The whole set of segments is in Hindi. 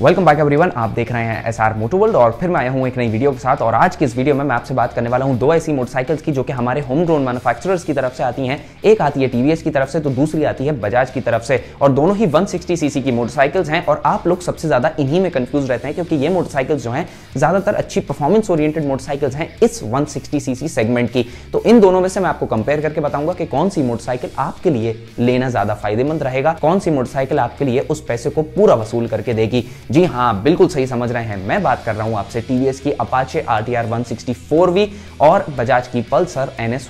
वेलकम बैक एवरीवन आप देख रहे हैं एस आर मोटो वर्ल्ड और फिर मैं आया हूँ एक नई वीडियो के साथ और आज की इस वीडियो में मैं आपसे बात करने वाला हूँ दो ऐसी मोटरसाइकिल्स की जो कि हमारे होम ग्रोन मैनुफैक्चरर्स की तरफ से आती हैं एक आती है टीवीएस की तरफ से तो दूसरी आती है बजाज की तरफ से और दोनों ही वन सीसी की मोटरसाइकिल्स हैं और आप लोग सबसे ज़्यादा इन्हीं में कंफ्यूज रहते हैं क्योंकि ये मोटरसाइकिल्स जो है ज़्यादातर अच्छी परफॉर्मेंस ओरिएटेड मोटरसाइकिल्स हैं इस वन सीसी सेगमेंट की तो इन दोनों में से मैं आपको कंपेयर करके बताऊंगा कि कौन सी मोटरसाइकिल आपके लिए लेना ज़्यादा फायदेमंद रहेगा कौन सी मोटरसाइकिल आपके लिए उस पैसे को पूरा वसूल करके देगी जी हाँ बिल्कुल सही समझ रहे हैं मैं बात कर रहा हूँ आपसे टी की Apache R T R V और बजाज की पल्सर एन एस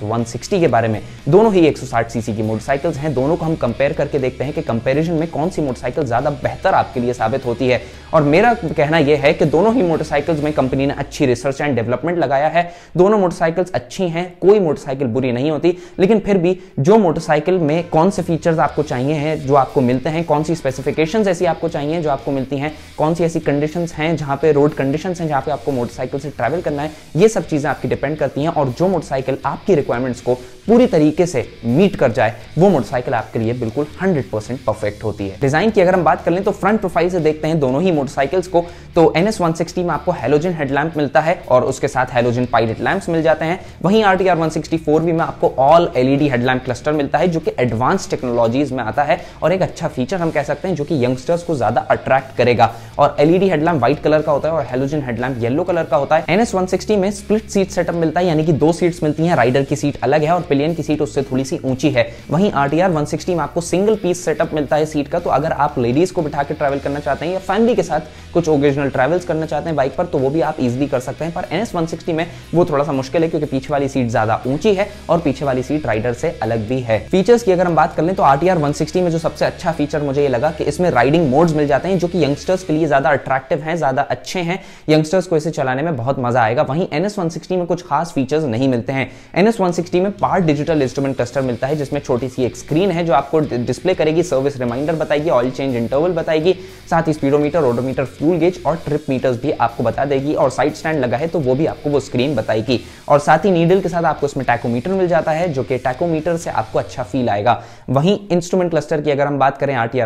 के बारे में दोनों ही 160 सीसी की मोटरसाइकिल्स हैं दोनों को हम कंपेयर करके देखते हैं कि कंपेरिजन में कौन सी मोटरसाइकिल ज़्यादा बेहतर आपके लिए साबित होती है और मेरा कहना यह है कि दोनों ही मोटरसाइकिल्स में कंपनी ने अच्छी रिसर्च एंड डेवलपमेंट लगाया है दोनों मोटरसाइकिल्स अच्छी हैं कोई मोटरसाइकिल बुरी नहीं होती लेकिन फिर भी जो मोटरसाइकिल में कौन से फीचर्स आपको चाहिए हैं जो आपको मिलते हैं कौन सी स्पेसिफिकेशंस ऐसी आपको चाहिए जो आपको मिलती हैं कौन सी ऐसी कंडीशंस हैं जहाँ पे रोड कंडीशंस हैं जहाँ पे आपको मोटरसाइकिल से ट्रैवल करना है ये सब चीज़ें आपकी डिपेंड करती हैं और जो मोटरसाइकिल आपकी रिक्वायरमेंट्स को पूरी तरीके से मीट कर जाए वो मोटरसाइकिल आपके लिए बिल्कुल 100% परफेक्ट होती है डिजाइन की अगर हम बात कर लें तो फ्रंट प्रोफाइल से देखते हैं दोनों ही मोटरसाइकिल्स को तो एन एस में आपको हेलोजन हेडलैम्प मिलता है और उसके साथ हेलोजन पायलट लैम्प्स मिल जाते हैं वहीं R T R one sixty four में आपको ऑल एलईडी हेडलैम्प क्लस्टर मिलता है जो कि एडवांस टेक्नोलॉजीज में आता है और एक अच्छा फीचर हम कह सकते हैं जो कि यंगस्टर्स को ज्यादा अट्रैक्ट करेगा और एलईडी हेडलैम्प व्हाइट कलर का होता है और हेलोजन हेडलैम्प येलो कलर का होता है एनएस वन में स्प्लिट सीट सेटअप मिलता है यानी कि दो सीट्स मिलती हैं राइडर की सीट अलग है और पिलियन की सीट उससे थोड़ी सी ऊंची है वहीं आर टी में आपको सिंगल पीस सेटअप मिलता है सीट का तो अगर आप लेडीज को बिठा के ट्रैवल करना चाहते हैं या फैमिली के साथ कुछ ओकेजनल ट्रैवल्स करना चाहते हैं बाइक पर तो वो भी आप इजिली कर सकते हैं पर एनएस में वो थोड़ा सा मुश्किल है क्योंकि पीछे वाली सीट ज्यादा ऊंची है और पीछे वाली सीट राइडर से अलग भी है फीचर्स की अगर हम बात कर लें तो आरटीआर 160 में जो सबसे अच्छा फीचर मुझे ये लगा कि इसमें राइडिंग मोड्स मिल जाते हैं जो कि यंगस्टर्स के लिए ज़्यादा अट्रैक्टिव हैं ज़्यादा अच्छे हैं यंगस्टर्स को इसे चलाने में बहुत मज़ा आएगा वहीं एन एस में कुछ खास फीचर्स नहीं मिलते हैं एन एस में पार्ट डिजिटल इंस्ट्रूमेंट क्लस्टर मिलता है जिसमें छोटी सी एक स्क्रीन है जो आपको डिस्प्ले करेगी सर्विस रिमाइंडर बताएगी ऑयल चेंज इंटरवल बताएगी साथ ही स्पीडोमीटर ओडोमीटर फ्यूल गेज और ट्रिप मीटर्स भी आपको बता देगी और साइड स्टैंड लगा है तो वो भी आपको वो स्क्रीन बताएगी और साथ ही नीडल के साथ आपको इसमें टैकोमीटर मिल जाता है जो कि टैकोमीटर से आपको अच्छा फील आएगा वहीं इंस्ट्रूमेंट क्लस्टर की अगर हम बात करें आर के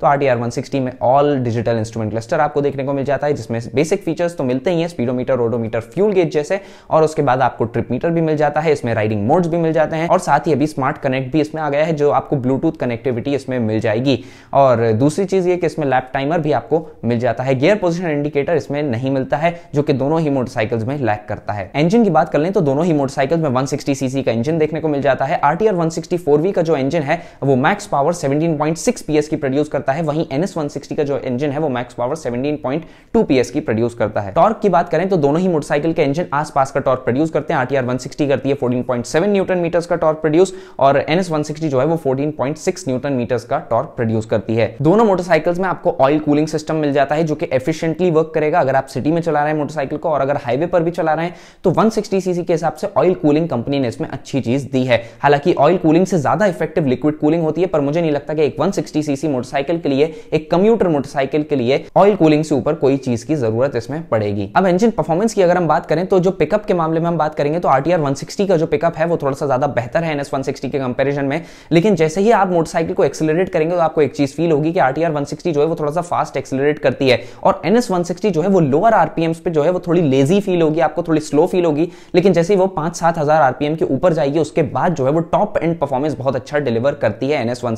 तो आर में all digital digital instrument cluster आपको देखने को मिल जाता है जिसमें बेसिक फीचर्स तो मिलते ही हैं स्पीडोमीटर रोडोमीटर फ्यूल गेज जैसे और उसके बाद आपको ट्रिप मीटर भी मिल जाता है इसमें राइडिंग मोड्स भी मिल जाते हैं और साथ ही अभी स्मार्ट कनेक्ट भी इसमें आ गया है जो आपको ब्लूटूथ कनेक्टिविटी इसमें मिल जाएगी और दूसरी चीज़ ये कि इसमें लैप टाइमर भी आपको मिल जाता है गियर पोजिशन इंडिकेटर इसमें नहीं मिलता है जो कि दोनों ही मोटरसाइकिल्स में लैक करता है इंजन की बात कर लें तो दोनों ही मोटरसाइकिल्स में 160 सीसी का इंजन देखने को मिल जाता है आरटीआर 164V का जो इंजन है वो मैक्स पावर 17.6 पीएस की प्रोड्यूस करता है वहीं एनएस 160 का जो इंजन है वो मैक्स पावर 17.2 पीएस की प्रोड्यूस करता है टॉर्क की बात करें तो दोनों ही मोटरसाइकिल के इंजन आसपास का टॉर्क प्रोड्यूस करते हैं आरटीआर 160 करती है 14.7 न्यूटन मीटर्स का टॉर्क प्रोड्यूस और एनएस 160 जो है वो 14.6 न्यूटन मीटर्स का टॉर्क प्रोड्यूस करती है दोनों मोटरसाइकिल्स में आपको ऑयल कूलिंग सिस्टम मिल जाता है जो कि एफिशिएंटली वर्क करेगा अगर आप सिटी में चला रहे हैं मोटरसाइकिल को और अगर हाईवे पर भी चला रहे हैं तो 160 सीसी के हिसाब से ऑयल कूलिंग कंपनी ने इसमें अच्छी चीज दी है हालांकि ऑयल कूलिंग से ज्यादा इफेक्टिव लिक्विड कूलिंग होती है पर मुझे नहीं लगता कि एक 160 सीसी मोटरसाइकिल के लिए एक कम्यूटर मोटरसाइकिल के लिए ऑयल कूलिंग से ऊपर कोई चीज की जरूरत इसमें पड़ेगी अब इंजन परफॉर्मेंस की अगर हम बात करें तो जो पिकअप के मामले में हम बात करेंगे तो आरटीआर वन का जो पिकअप है वो थोड़ा सा ज्यादा बेहतर है एनएस वन के कंपेरिजन में लेकिन जैसे ही आप मोटरसाइकिल को एक्सेलरेट करेंगे तो आपको एक चीज फील होगी कि आरटीआर वन जो है वो थोड़ा सा फास्ट एक्सेलरेट करती है और एनएस वन जो है वो लोअर आरपीएम पे जो है वो थोड़ी लेजी फील होगी आपको थोड़ी स्लो फील होगी लेकिन जैसे ही वो पांच सात हजार आरपीएम के ऊपर जाएगी उसके बाद जो है वो टॉप एंड परफॉर्मेंस बहुत अच्छा डिलीवर करती है एनएस वन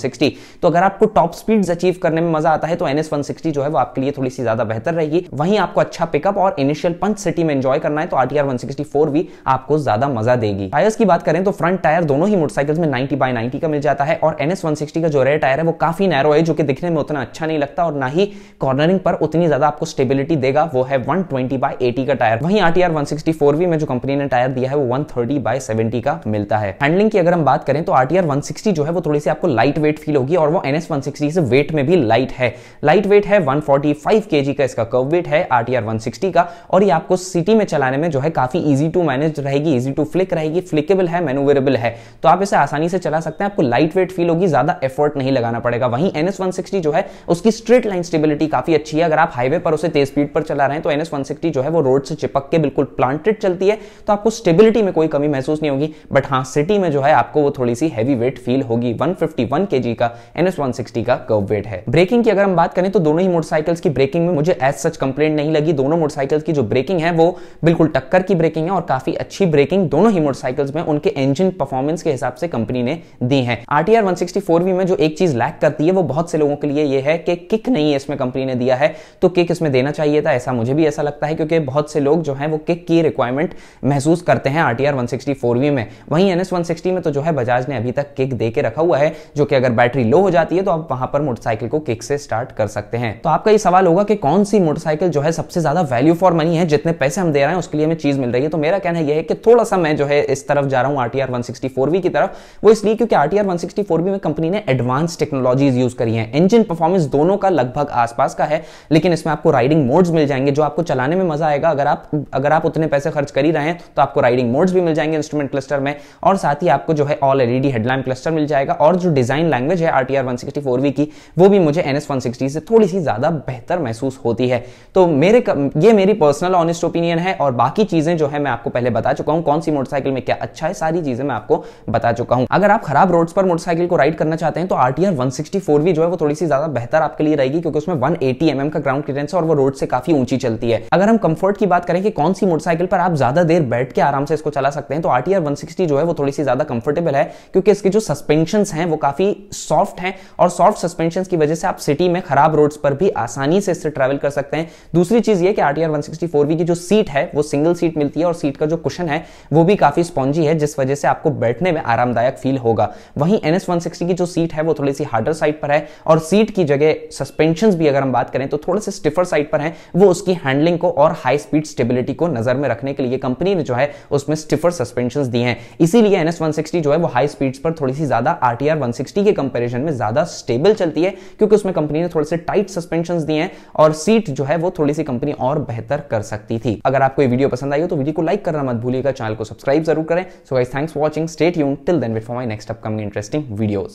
तो अगर आपको टॉप स्पीड अचीव करने में मजा आता है तो एनएस वन जो है वो आपके लिए थोड़ी सी ज्यादा बेहतर रहेगी वहीं आपको अच्छा पिकअप और इनिशियल पंच सिटी में एंजॉय करना है तो आर टी भी आपको ज्यादा मजा देगी टायर्स की बात करें तो फ्रंट टायर दोनों ही मोटरसाइकिल्स में नाइनटी बाय नाइनटी का मिल जाता है और एन एस का जो रेयर टायर है वो काफी नैरो है जो कि दिखने में उतना अच्छा नहीं लगता और ना ही कॉर्नरिंग पर उतनी ज्यादा आपको स्टेबिलिटी देगा वो है वन ट्वेंटी बाई एटी का टायर वहीं R T R one sixty four V में जो कंपनी ने टायर दिया है वो वन थर्टी बाई सेवेंटी का मिलता है हैंडलिंग की अगर हम बात करें तो R T R one sixty जो है वो थोड़ी सी आपको लाइट वेट फील होगी और वो एन एस वन सिक्सटी से वेट में भी लाइट है लाइट वेट है 145 kg का इसका कर्व वेट है आरटीआर 160 का और ये आपको सिटी में चलाने में जो है काफी इजी टू मैनेज रहेगी इजी टू फ्लिक रहेगी फ्लिकेबल है मैनूवरेबल है तो आप इसे आसानी से चला सकते हैं आपको लाइट वेट फील होगी ज्यादा एफर्ट नहीं लगाना पड़ेगा वहीं एन जो है उसकी स्ट्रेट लाइन स्टेबिलिटी काफी अच्छी है अगर आप हाईवे पर उसे तेज स्पीड पर चला रहे हैं तो एन जो है वो रोड से चिपक के बिल्कुल प्लांटेड चलती है तो आपको स्टेबिलिटी में कोई कमी महसूस नहीं होगी बट हाँ सिटी में जो है आपको वो थोड़ी सी हैवी वेट फील होगी 151 केजी का एन एस का कर्व वेट है ब्रेकिंग की अगर हम बात करें तो दोनों ही मोटरसाइकिल्स की ब्रेकिंग में मुझे एज सच कंप्लेंट नहीं लगी दोनों मोटरसाइकिल्स की जो ब्रेकिंग है वो बिल्कुल टक्कर की ब्रेकिंग है और काफी अच्छी ब्रेकिंग दोनों ही मोटरसाइकिल्स में उनके इंजन परफॉर्मेंस के हिसाब से कंपनी ने दी है आरटीआर वन सिक्सटी में जो एक चीज लैक करती है वो बहुत से लोगों के लिए यह है कि किक नहीं है इसमें कंपनी ने दिया है तो किक इसमें देना चाहिए था ऐसा मुझे भी ऐसा लगता है क्योंकि बहुत से लोग जो है वो किक की रिक्वायरमेंट महसूस करते हैं आरटीआर वन सिक्सटी में वहीं एनएस 160 में तो जो है बजाज ने अभी तक किक दे के रखा हुआ है जो कि अगर बैटरी लो हो जाती है तो आप वहां पर मोटरसाइकिल को किक से स्टार्ट कर सकते हैं तो आपका ये सवाल होगा कि कौन सी मोटरसाइकिल जो है सबसे ज्यादा वैल्यू फॉर मनी है जितने पैसे हम दे रहे हैं उसके लिए हमें चीज मिल रही है तो मेरा कहना यह है कि थोड़ा सा मैं जो है इस तरफ जा रहा हूँ आरटीआर सिक्सटी की तरफ वो इसलिए क्योंकि आरटीआर सिक्सटी में कंपनी ने एडवांस टेक्नोलॉजीज यूज करी है इंजन परफॉर्मेंस दोनों का लगभग आसपास का है लेकिन इसमें आपको राइडिंग मोड्स मिल जाएंगे जो आपको चलाने में मजा आएगा अगर आप अगर आप उतने पैसे खर्च कर ही रहे हैं तो आपको राइडिंग मोड्स भी मिल जाएंगे इंस्ट्रूमेंट क्लस्टर में और साथ ही आपको जो है ऑल एलईडी हेडलाइन क्लस्टर मिल जाएगा और जो डिजाइन लैंग्वेज है आरटीआर 164V की वो भी मुझे एनएस 160 से थोड़ी सी ज्यादा ज़्यादा बेहतर महसूस होती है तो मेरे ये मेरी पर्सनल ऑनेस्ट ओपिनियन है और बाकी चीज़ें जो है मैं आपको पहले बता चुका हूँ कौन सी मोटरसाइकिल में क्या अच्छा है सारी चीज़ें मैं आपको बता चुका हूँ अगर आप खराब रोड्स पर मोटरसाइकिल को राइड करना चाहते हैं तो आर टी भी जो है वो थोड़ी सी ज़्यादा बेहतर आपके लिए रहेगी क्योंकि उसमें वन एटी mm का ग्राउंड क्लियरेंस और वो रोड से काफ़ी ऊंची चलती है अगर हम कंफर्ट की बात करें कि कौन सी मोटरसाइकिल पर आप ज़्यादा देर बैठ के आराम से इसको चला सकते हैं तो आर टी जो है वो थोड़ी सी ज़्यादा कंफर्टेबल है क्योंकि इसके जो सस्पेंशन हैं वो काफ़ी सॉफ्ट हैं और सॉफ्ट सस्पेंशन की वजह से आप सिटी में खराब रोड्स पर भी ही आसानी से इससे ट्रैवल कर सकते हैं दूसरी चीज ये कि R T R one sixty four की जो सीट है वो सिंगल सीट मिलती है और सीट का जो कुशन है वो भी काफी स्पॉन्जी है जिस वजह से आपको बैठने में आरामदायक फील होगा वहीं एन एस की जो सीट है वो थोड़ी सी हार्डर साइड पर है और सीट की जगह सस्पेंशन भी अगर हम बात करें तो थोड़े से स्टिफर साइड पर है वो उसकी हैंडलिंग को और हाई स्पीड स्टेबिलिटी को नजर में रखने के लिए कंपनी ने जो है उसमें स्टिफर सस्पेंशन दी है इसीलिए एन एस जो है वो हाई स्पीड्स पर थोड़ी सी ज्यादा R T R one sixty के कंपेरिजन में ज्यादा स्टेबल चलती है क्योंकि उसमें कंपनी ने थोड़े से टाइट सस्पेंशन सस्पेंशन दिए हैं और सीट जो है वो थोड़ी सी कंपनी और बेहतर कर सकती थी अगर आपको ये वीडियो पसंद आई हो तो वीडियो को लाइक करना मत भूलिएगा चैनल को सब्सक्राइब जरूर करें so guys thanks for watching stay यून till then for my next upcoming interesting videos